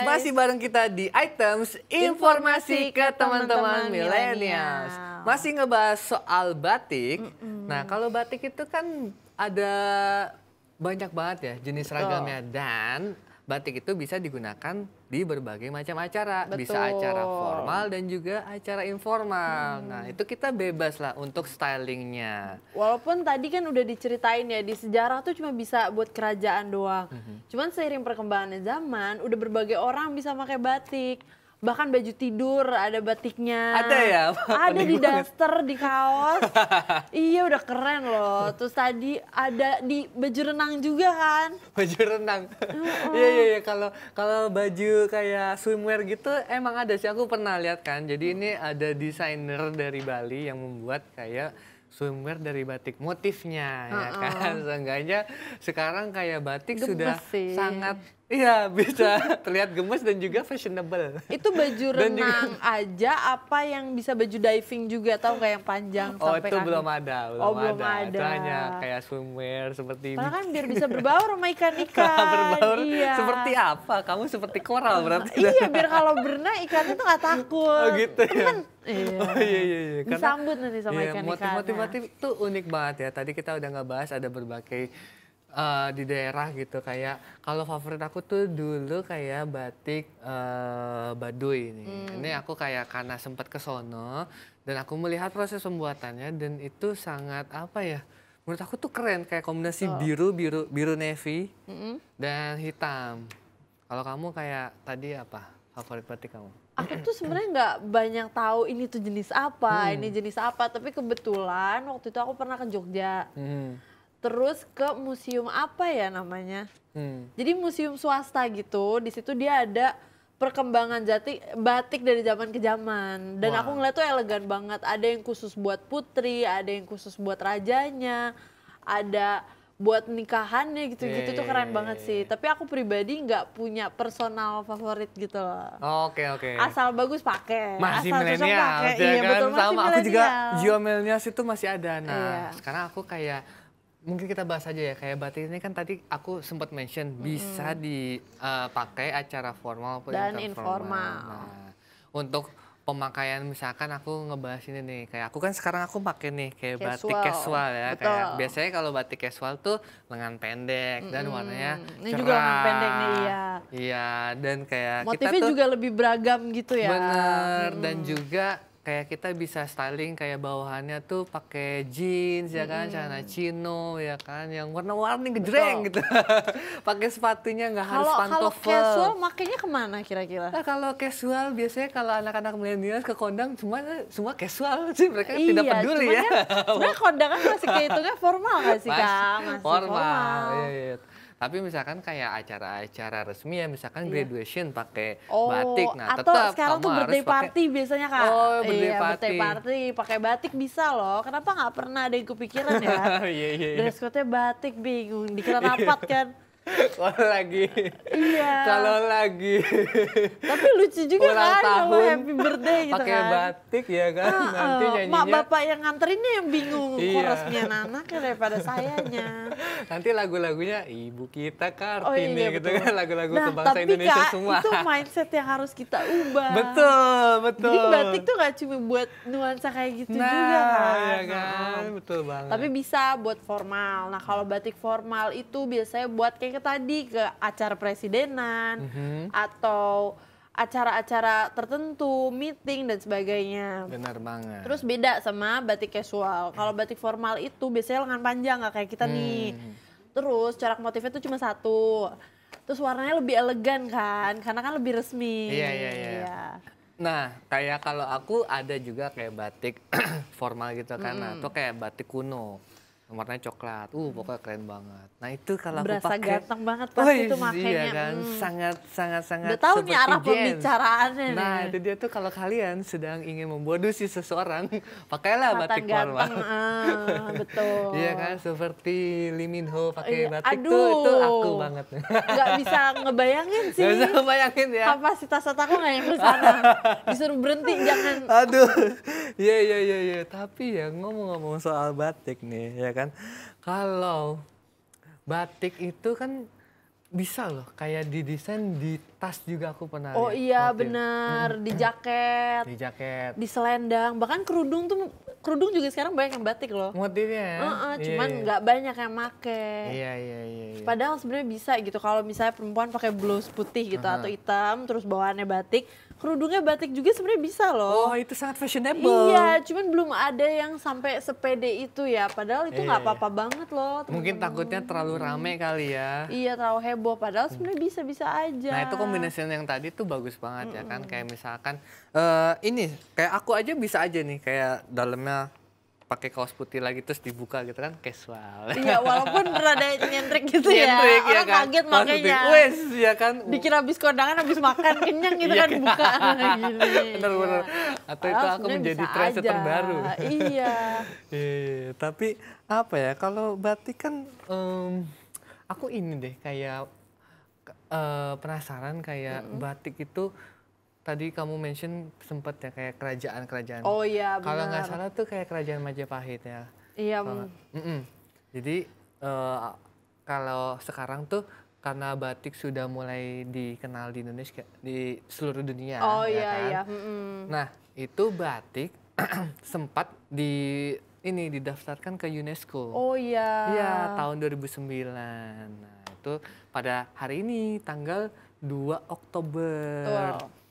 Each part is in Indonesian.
guys, masih bareng kita di Items Informasi, ke teman-teman milenials. Masih ngebahas soal batik. Mm -mm. Nah, kalau batik itu kan ada banyak banget ya jenis ragamnya dan batik itu bisa digunakan di berbagai macam acara. Betul. Bisa acara formal dan juga acara informal. Hmm. Nah, itu kita bebas lah untuk stylingnya. Walaupun tadi kan udah diceritain ya, di sejarah tuh cuma bisa buat kerajaan doang. -hmm. Cuman seiring perkembangan zaman, udah berbagai orang bisa pakai batik bahkan baju tidur ada batiknya ada ya ada di daster di kaos iya udah keren loh terus tadi ada di baju renang juga kan baju renang iya iya iya kalau kalau baju kayak swimwear gitu emang ada sih aku pernah lihat kan jadi ini ada desainer dari Bali yang membuat kayak swimwear dari batik motifnya uh -uh. ya kan seenggaknya sekarang kayak batik Gemes sudah sih. sangat Iya bisa terlihat gemes dan juga fashionable. Itu baju renang juga... aja apa yang bisa baju diving juga atau kayak yang panjang oh, sampai itu kaki? belum ada, belum, oh, ada. belum ada. Itu hanya kayak swimwear seperti. Karena kan biar bisa berbaur sama ikan-ikan. berbaur iya. seperti apa? Kamu seperti koral nah, berarti. iya biar kalau berenang ikannya tuh gak oh, takut. Oh gitu ya. Kan, iya. Oh iya iya. iya. Karena, Disambut nanti sama iya, ikan-ikannya. Motif-motif itu unik banget ya. Tadi kita udah nggak bahas ada berbagai uh, di daerah gitu kayak kalau favorit aku tuh dulu kayak batik uh, baduy ini. Hmm. Ini aku kayak karena sempat ke sono dan aku melihat proses pembuatannya dan itu sangat apa ya? Menurut aku tuh keren kayak kombinasi oh. biru biru biru navy mm -hmm. dan hitam. Kalau kamu kayak tadi apa favorit batik kamu? aku tuh sebenarnya nggak banyak tahu ini tuh jenis apa, hmm. ini jenis apa. Tapi kebetulan waktu itu aku pernah ke Jogja. Hmm terus ke museum apa ya namanya? Hmm. Jadi museum swasta gitu, di situ dia ada perkembangan jati batik dari zaman ke zaman dan wow. aku ngeliat tuh elegan banget ada yang khusus buat putri ada yang khusus buat rajanya ada buat nikahannya gitu-gitu tuh keren banget sih iya, iya, iya. tapi aku pribadi nggak punya personal favorit gitu loh oke oke asal bagus pakai masih milenial ya iya kan? betul sama masih aku juga geomilenial tuh masih ada nah iya. sekarang aku kayak mungkin kita bahas aja ya kayak batik ini kan tadi aku sempat mention hmm. bisa dipakai eh, acara formal maupun dan informal. Nah, untuk pemakaian misalkan aku ngebahas ini nih kayak aku kan sekarang aku pakai nih kayak casual. batik casual ya Betul. kayak biasanya kalau batik casual tuh lengan pendek hmm dan warnanya cerah. juga lengan pendek nih ya Iya dan kayak Motifnya kita tuh, juga lebih beragam gitu ya. Bener hmm. dan juga kayak kita bisa styling kayak bawahannya tuh pakai jeans ya kan hmm. celana chino ya kan yang warna-warni gedreng gitu pakai sepatunya nggak harus pantofel kalau casual makanya kemana kira-kira nah, kalau casual biasanya kalau anak-anak milenial ke kondang cuma semua casual sih mereka iya, tidak peduli ya kan, sebenarnya kondangan masih kayak kan formal nggak sih Mas, kak formal, formal. Iya, iya. iya. Tapi misalkan kayak acara-acara resmi ya, misalkan iya. graduation pakai oh, batik. Nah, atau tetap sekarang tuh birthday pake... party biasanya kan. Oh, iya, birthday iya, party. birthday party pakai batik bisa loh. Kenapa nggak pernah ada yang kepikiran ya? Iya, iya, iya, Dress code-nya batik bingung, dikira rapat iya. kan kalau lagi iya. kalau lagi tapi lucu juga kan tahun, kalau happy birthday gitu pakai kan batik ya kan uh, uh, nanti nyanyinya mak bapak yang nganterinnya yang bingung iya. anak ya daripada sayanya nanti lagu-lagunya ibu kita kartini oh, iya, gitu betul. kan lagu-lagu nah, bangsa Indonesia Kak, semua itu mindset yang harus kita ubah betul betul jadi batik tuh gak cuma buat nuansa kayak gitu nah, juga kan ya kan nah. betul banget tapi bisa buat formal nah kalau batik formal itu biasanya buat kayak tadi ke acara presidenan mm-hmm. atau acara-acara tertentu, meeting dan sebagainya. Benar banget. Terus beda sama batik casual. Kalau batik formal itu biasanya lengan panjang nggak kayak kita hmm. nih. Terus corak motifnya itu cuma satu. Terus warnanya lebih elegan kan, karena kan lebih resmi. Iya iya iya. iya. Nah, kayak kalau aku ada juga kayak batik formal gitu kan, nah, mm. atau kayak batik kuno warnanya coklat. Uh, hmm. pokoknya keren banget. Nah, itu kalau Berasa aku pakai ganteng banget pas oh, itu makanya. Iya kan? Hmm. Sangat sangat sangat Udah tahu nih arah pembicaraannya Nah, nih. itu dia tuh kalau kalian sedang ingin membodosi seseorang, pakailah Katan batik warna. Ah, betul. Iya kan? Seperti Liminho pakai iya. batik Aduh. itu aku banget. Gak bisa ngebayangin sih. Gak bisa ngebayangin ya. Kapasitas otak aku gak yang ke sana. Disuruh berhenti jangan. Aduh. Iya iya iya iya. Tapi ya ngomong-ngomong soal batik nih, ya kan? kan. Kalau batik itu kan bisa loh kayak didesain di tas juga aku pernah Oh iya iya benar di jaket di jaket di selendang bahkan kerudung tuh kerudung juga sekarang banyak yang batik loh motifnya uh -uh, cuman iya, iya. nggak yeah. banyak yang make iya iya iya, yeah. padahal sebenarnya bisa gitu kalau misalnya perempuan pakai blouse putih gitu uh -huh. atau hitam terus bawaannya batik kerudungnya batik juga sebenarnya bisa loh. Oh, itu sangat fashionable. Iya, cuman belum ada yang sampai sepede itu ya. Padahal itu nggak e. apa-apa banget loh. Temen-temen. Mungkin takutnya terlalu rame kali ya. Iya, terlalu heboh. Padahal sebenarnya bisa-bisa aja. Nah, itu kombinasi yang tadi tuh bagus banget mm -mm. ya kan. Kayak misalkan uh, ini kayak aku aja bisa aja nih kayak dalamnya pakai kaos putih lagi terus dibuka gitu kan casual. Iya, walaupun rada nyentrik gitu ya. Nyentrik, ya kan? kaget makanya. Wes, ya kan. Dikira habis kondangan habis makan kenyang gitu iya kan, kan buka nah, gini. Benar benar. Atau itu aku menjadi trend terbaru. Iya. iya, tapi apa ya kalau batik kan um, aku ini deh kayak uh, penasaran kayak batik itu tadi kamu mention sempat ya kayak kerajaan-kerajaan. Oh iya benar. Kalau nggak salah tuh kayak kerajaan Majapahit ya. Iya. Mm -mm. Jadi uh, kalau sekarang tuh karena batik sudah mulai dikenal di Indonesia di seluruh dunia. Oh ya iya kan? iya. Mm -mm. Nah itu batik sempat di ini didaftarkan ke UNESCO. Oh iya. Iya tahun 2009. Nah itu pada hari ini tanggal 2 Oktober. Wow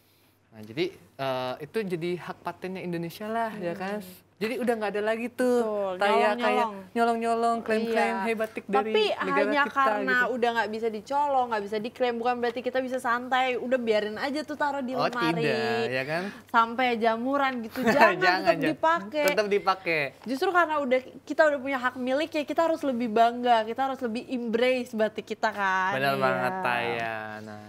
Nah jadi uh, itu jadi hak patennya Indonesia lah ya hmm. ya kan. Jadi udah nggak ada lagi tuh kayak kayak nyolong-nyolong klaim-klaim iya. hebatik dari Tapi negara hanya gitu. karena gitu. udah nggak bisa dicolong, nggak bisa diklaim bukan berarti kita bisa santai, udah biarin aja tuh taruh di oh, lemari. Tidak, ya kan? Sampai jamuran gitu. Jangan, jangan tetap dipakai. Tetap dipakai. Justru karena udah kita udah punya hak milik ya kita harus lebih bangga, kita harus lebih embrace batik kita kan. Benar iya. banget Taya. Nah,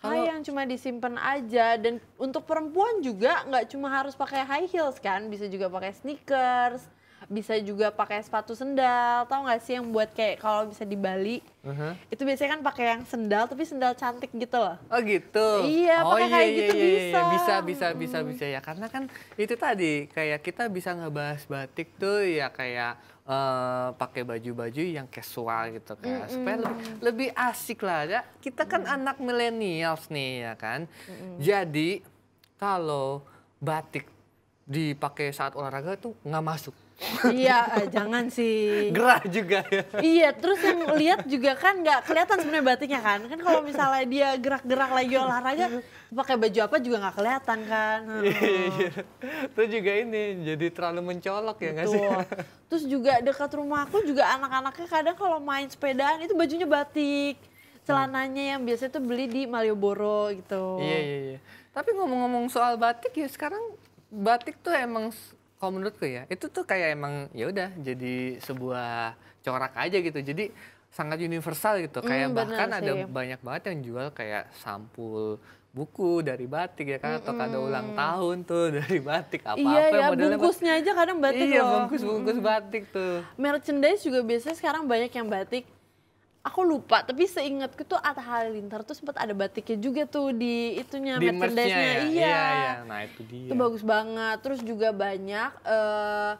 Kalo... High yang cuma disimpan aja dan untuk perempuan juga nggak cuma harus pakai high heels kan, bisa juga pakai sneakers, bisa juga pakai sepatu sendal, tau nggak sih yang buat kayak kalau bisa di Bali uh-huh. itu biasanya kan pakai yang sendal tapi sendal cantik gitu loh. Oh gitu. Iya, oh, pakai iya, kayak iya, gitu iya, iya, iya. bisa. Iya, bisa bisa bisa bisa ya karena kan itu tadi kayak kita bisa ngebahas batik tuh ya kayak uh, pakai baju-baju yang casual gitu kan mm -mm. supaya lebih, lebih asik lah ya kita kan mm. anak milenials nih ya kan mm -mm. jadi kalau batik dipakai saat olahraga tuh nggak masuk iya, eh, jangan sih. Gerah juga ya. Iya, terus yang lihat juga kan nggak kelihatan sebenarnya batiknya kan. Kan kalau misalnya dia gerak-gerak lagi olahraga, pakai baju apa juga nggak kelihatan kan. Iya, iya. Terus juga ini jadi terlalu mencolok ya nggak sih? Terus juga dekat rumah aku juga anak-anaknya kadang kalau main sepedaan itu bajunya batik. Celananya yang biasanya tuh beli di Malioboro gitu. Iya, iya, iya. Tapi ngomong-ngomong soal batik ya sekarang batik tuh emang kalau menurutku ya itu tuh kayak emang ya udah jadi sebuah corak aja gitu jadi sangat universal gitu hmm, kayak mm, bahkan sih. ada banyak banget yang jual kayak sampul buku dari batik ya kan atau mm kado ulang tahun tuh dari batik apa apa iya, ya, modelnya bungkusnya aja kadang batik iya, loh bungkus bungkus batik tuh merchandise juga biasanya sekarang banyak yang batik aku lupa tapi seingatku tuh Atta Halilintar tuh sempat ada batiknya juga tuh di itunya di merchandise-nya ya? iya. iya iya nah itu dia itu bagus banget terus juga banyak uh,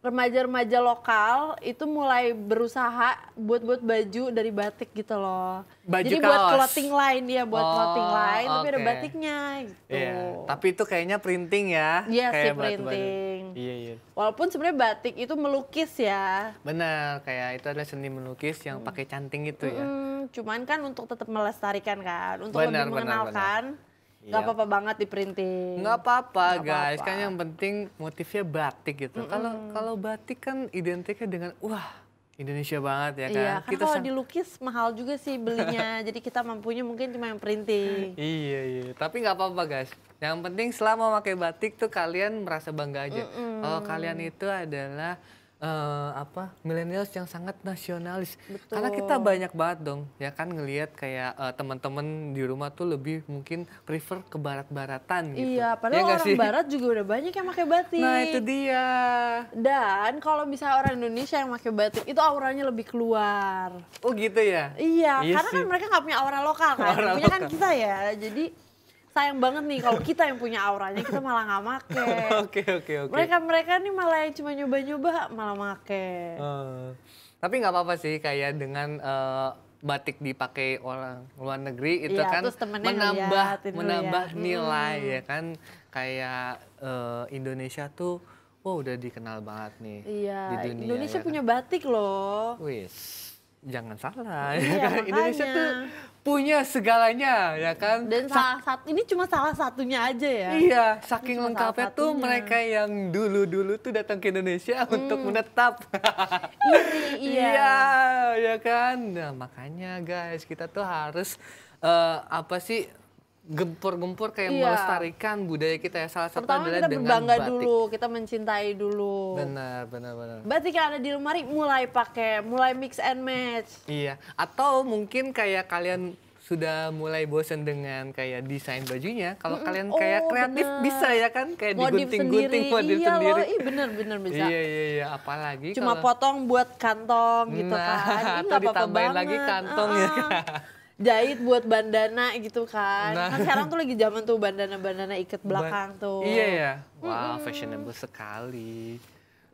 remaja-remaja lokal itu mulai berusaha buat-buat baju dari batik gitu loh. Baju Jadi kaos. buat clothing line ya buat oh, clothing line okay. tapi ada batiknya gitu. Yeah. Tapi itu kayaknya printing ya. Iya yeah, sih printing. Iya, iya. Walaupun sebenarnya batik itu melukis ya. Benar, kayak itu adalah seni melukis yang hmm. pakai canting gitu ya. Hmm, cuman kan untuk tetap melestarikan kan, untuk bener, lebih mengenalkan. Bener, bener Iya. Gak apa-apa banget di printing. Gak apa-apa guys, apa -apa. kan yang penting motifnya batik gitu. Kalau mm -hmm. kalau batik kan identiknya dengan wah Indonesia banget ya kan. Iya, kan kita kalau dilukis mahal juga sih belinya. Jadi kita mampunya mungkin cuma yang printing. iya, iya. Tapi nggak apa-apa guys. Yang penting selama pakai batik tuh kalian merasa bangga aja. Mm -mm. Oh, kalian itu adalah uh, apa milenials yang sangat nasionalis. Betul. Karena kita banyak banget dong ya kan ngelihat kayak uh, teman-teman di rumah tuh lebih mungkin prefer ke barat-baratan gitu. Iya, ya padahal ya orang sih? barat juga udah banyak yang pakai batik. Nah, itu dia. Dan kalau misalnya orang Indonesia yang pakai batik itu auranya lebih keluar. Oh, gitu ya. Iya, iya karena kan sih. kan mereka nggak punya aura lokal kan. Aura punya kan lokal. kan kita ya. Jadi sayang banget nih kalau kita yang punya auranya kita malah nggak make. Oke oke oke. Mereka mereka nih malah yang cuma nyoba-nyoba malah make. Uh, tapi nggak apa-apa sih kayak dengan uh, batik dipakai orang luar negeri itu iya, kan menambah ngeliat, ya. menambah ya. nilai hmm. ya kan kayak uh, Indonesia tuh Oh wow, udah dikenal banget nih iya, di dunia. Indonesia ya punya kan? batik loh. Wis jangan salah ya iya, kan? Indonesia tuh punya segalanya ya kan dan salah satu ini cuma salah satunya aja ya iya saking lengkapnya tuh mereka yang dulu dulu tuh datang ke Indonesia hmm. untuk menetap iya iya ya kan nah, makanya guys kita tuh harus uh, apa sih gempur-gempur kayak iya. melestarikan budaya kita ya salah satu Pertama adalah kita dengan berbangga batik. dulu, kita mencintai dulu. Benar, benar, benar. Batik yang ada di lemari mulai pakai, mulai mix and match. Iya, atau mungkin kayak kalian sudah mulai bosen dengan kayak desain bajunya. Kalau mm -mm. kalian kayak oh, kreatif bener. bisa ya kan kayak digunting-gunting modif iya sendiri. Loh, iya bener benar bisa. iya iya iya apalagi cuma kalo... potong buat kantong gitu nah, kan. atau ditambahin apa -apa lagi kantong uh ya jahit buat bandana gitu kan. Nah. Kan sekarang tuh lagi zaman tuh bandana-bandana ikat belakang tuh. Iya ya. Wah, wow, fashionable sekali.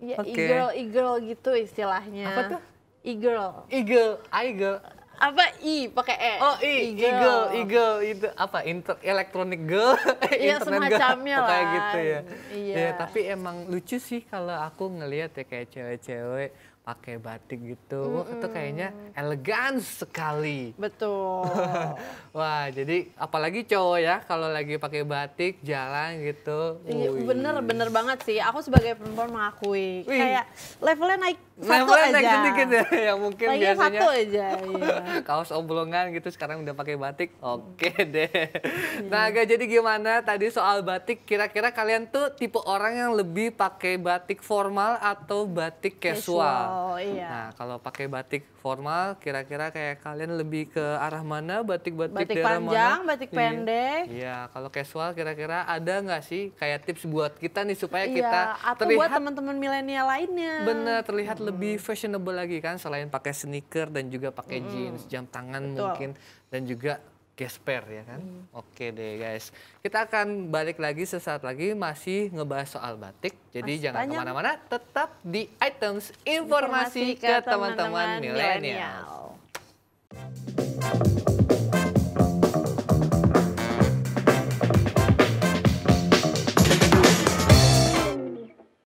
Iya, okay. e-girl, gitu istilahnya. Apa tuh? E-girl. e ah, Apa I pakai E? Oh, I, e-girl, e itu apa? Inter electronic girl, iya, semacamnya Lah. Kayak gitu ya. Iya. ya. Tapi emang lucu sih kalau aku ngelihat ya kayak cewek-cewek pakai batik gitu. Mm -mm. itu kayaknya elegan sekali. Betul. Wah, jadi apalagi cowok ya kalau lagi pakai batik jalan gitu. Iya, bener bener banget sih. Aku sebagai perempuan mengakui Wih. kayak levelnya naik satu aja. Yang, ya, yang mungkin Lagi biasanya. satu aja. Iya. kaos oblongan gitu sekarang udah pakai batik. Oke okay deh. Nah, hmm. gak jadi gimana tadi soal batik? Kira-kira kalian tuh tipe orang yang lebih pakai batik formal atau batik casual? casual iya. Nah, kalau pakai batik formal, kira-kira kayak kalian lebih ke arah mana? Batik-batik batik panjang, mana? batik iya. pendek. Iya, kalau casual kira-kira ada nggak sih kayak tips buat kita nih supaya iya, kita atau terlihat buat teman-teman milenial lainnya. Bener, terlihat lebih fashionable lagi kan selain pakai sneaker dan juga pakai hmm. jeans, jam tangan Betul. mungkin dan juga gesper ya kan. Hmm. Oke deh guys, kita akan balik lagi sesaat lagi masih ngebahas soal batik. Jadi Mas jangan kemana-mana, tetap di items informasi, informasi ke teman-teman milenial.